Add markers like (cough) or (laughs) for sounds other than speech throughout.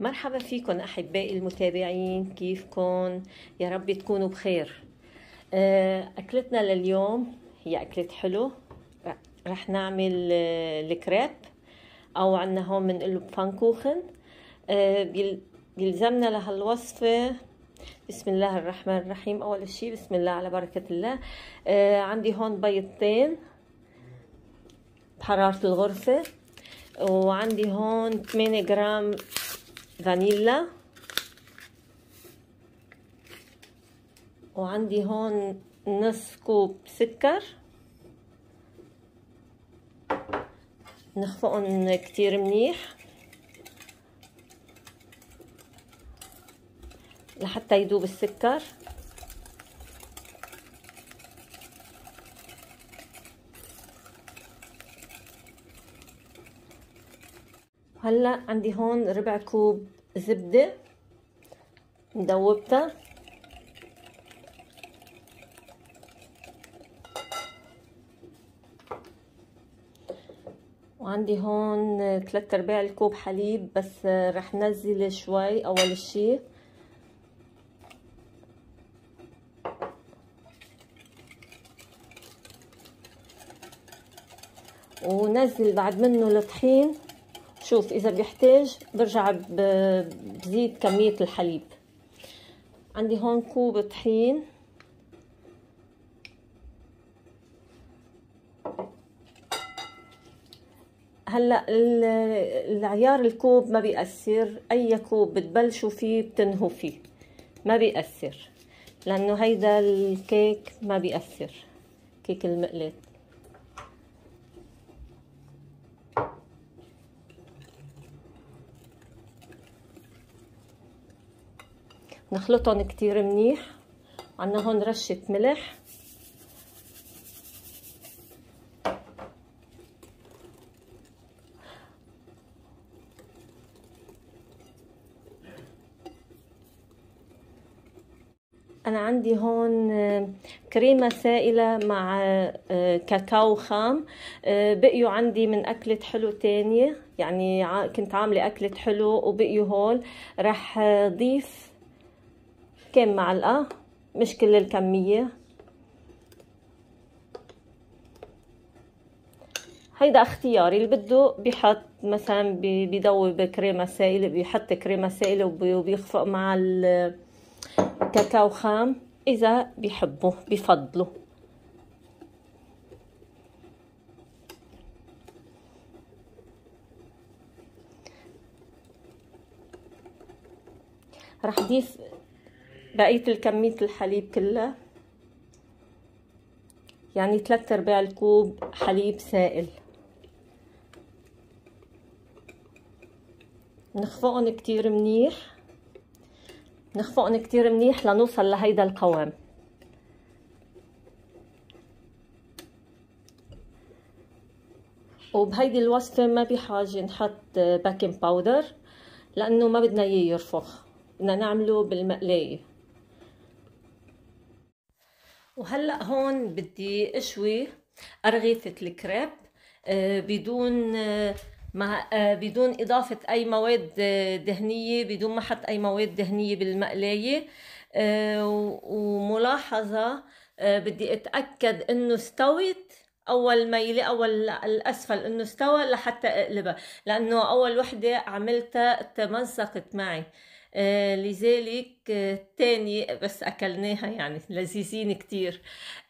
مرحبا فيكم احبائي المتابعين كيفكم يا رب تكونوا بخير آه، اكلتنا لليوم هي اكله حلو رح نعمل آه، الكريب او عنا هون بنقله بفانكوخن بيلزمنا آه، لهالوصفه بسم الله الرحمن الرحيم اول شيء بسم الله على بركه الله عندي هون بيضتين بحراره الغرفه وعندي هون 8 جرام فانيلا وعندي هون نص كوب سكر نخفقهم كتير منيح لحتى يدوب السكر وهلا عندي هون ربع كوب زبدة مدوبتها وعندي هون ثلاثة ارباع الكوب حليب بس رح نزل شوي اول شي ونزل بعد منه الطحين شوف اذا بيحتاج برجع بزيد كميه الحليب عندي هون كوب طحين هلا العيار الكوب ما بيأثر اي كوب بتبلشوا فيه بتنهوا فيه ما بيأثر لانه هيدا الكيك ما بيأثر كيك المقلات نخلطهم كتير منيح عنا هون رشة ملح انا عندي هون آه، كريمة سائلة مع آه، كاكاو خام آه، بقيوا عندي من أكلة حلو تانية يعني كنت عاملة أكلة حلو وبقيوا هول رح ضيف كام معلقة مش كل الكمية هيدا اختياري اللي بده بيحط مثلا بيدوب بكريمة سائلة بيحط كريمة سائلة وبيخفق مع الكاكاو خام إذا بيحبه بفضله رح ضيف بقية الكمية الحليب كلها يعني ثلاثة ارباع الكوب حليب سائل نخفقن كتير منيح نخفقن كتير منيح لنوصل لهيدا القوام وبهيدي الوصفة ما بحاجة نحط باكنج باودر لأنه ما بدنا إياه يرفخ بدنا نعمله بالمقلاية وهلأ هون بدي أشوي أرغيفة الكريب آه، بدون آه، ما آه، بدون إضافة أي مواد دهنية بدون ما احط أي مواد دهنية بالمقلاية وملاحظة بدي أتأكد إنه استوت اول ما يلي اول الاسفل انه استوى لحتى اقلبها لانه اول وحده عملتها تمزقت معي آه، لذلك الثانية آه، بس أكلناها يعني لذيذين كتير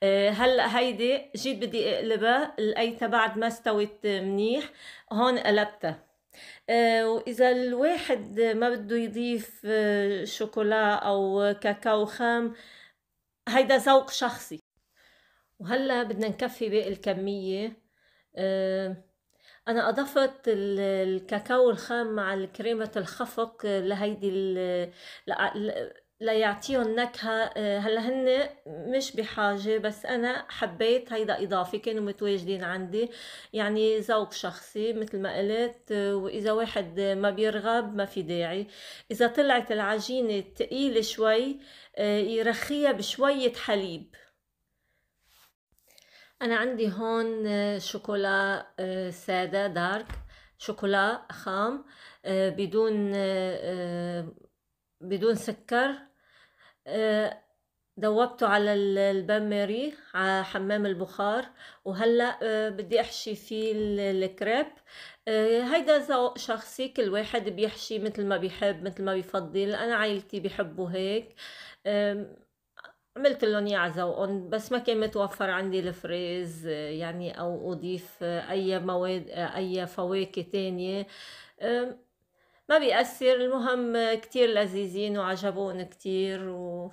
آه، هلأ هيدي جيت بدي أقلبها لقيتها بعد ما استوت منيح هون قلبتها وإذا الواحد ما بده يضيف شوكولا أو كاكاو خام هيدا ذوق شخصي وهلا بدنا نكفي باقي الكمية أه أنا أضفت الكاكاو الخام مع كريمة الخفق آه، لهيدي ال- آه، ل- ليعطيهم نكهة آه، هلا هن مش بحاجة بس أنا حبيت هيدا إضافة كانوا متواجدين عندي يعني ذوق شخصي مثل ما قلت وإذا واحد ما بيرغب ما في داعي إذا طلعت العجينة تقيلة شوي يرخيها بشوية حليب انا عندي هون آه، شوكولا آه، سادة دارك شوكولا خام آه، بدون بدون سكر دوبته على البامري على حمام البخار وهلا بدي احشي فيه الكريب هيدا ذوق شخصي كل واحد بيحشي مثل ما بيحب مثل ما بيفضل انا عائلتي بيحبوا هيك عملت لهم اياه ذوقهم بس ما كان متوفر عندي الفريز يعني او اضيف اي مواد اي فواكه تانية ما بيأثر المهم كتير لذيذين وعجبون كتير و...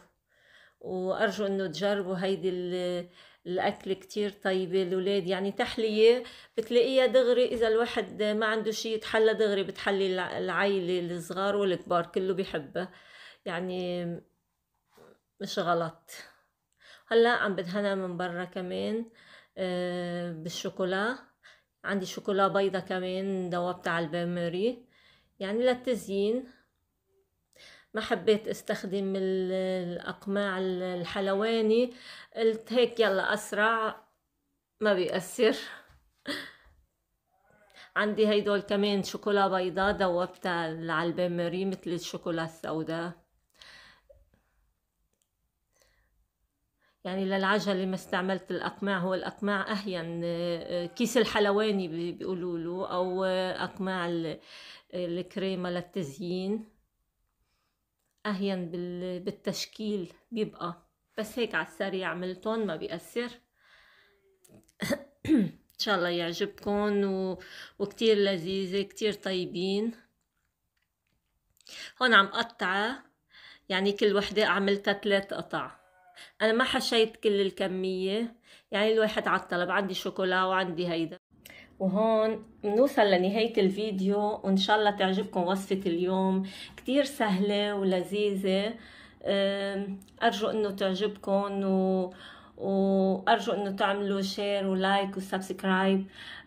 وارجو انه تجربوا هيدي ال... الاكل كتير طيبه الاولاد يعني تحليه بتلاقيها دغري اذا الواحد ما عنده شيء يتحلى دغري بتحلي العيله الصغار والكبار كله بيحبها يعني مش غلط هلا عم بدهنها من برا كمان آه، بالشوكولا عندي شوكولا بيضة كمان دوبتها على البامري يعني للتزيين ما حبيت استخدم الاقماع الحلواني قلت هيك يلا اسرع ما بيأثر (laughs) عندي هيدول كمان شوكولا بيضاء دوبتها على البامري مثل الشوكولا السوداء يعني للعجلة ما استعملت الأقماع هو الأقماع أهين آه، آه، كيس الحلواني بيقولوا له أو آه، أقماع الكريمة للتزيين أهين بالتشكيل بيبقى بس هيك على السريع عملتهم ما بيأثر (coughs) إن شاء الله يعجبكم و... وكتير لذيذة كتير طيبين هون عم قطعة يعني كل وحدة عملتها ثلاث قطع انا ما حشيت كل الكمية يعني الواحد على الطلب عندي شوكولا وعندي هيدا وهون بنوصل لنهاية الفيديو وإن شاء الله تعجبكم وصفة اليوم كتير سهلة ولذيذة أرجو إنه تعجبكم و... وارجو انه تعملوا شير ولايك وسبسكرايب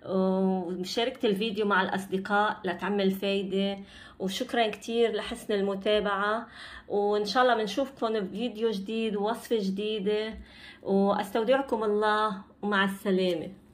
ومشاركة الفيديو مع الاصدقاء لتعمل فايدة وشكرا كتير لحسن المتابعة وان شاء الله بنشوفكم بفيديو جديد ووصفة جديدة واستودعكم الله ومع السلامة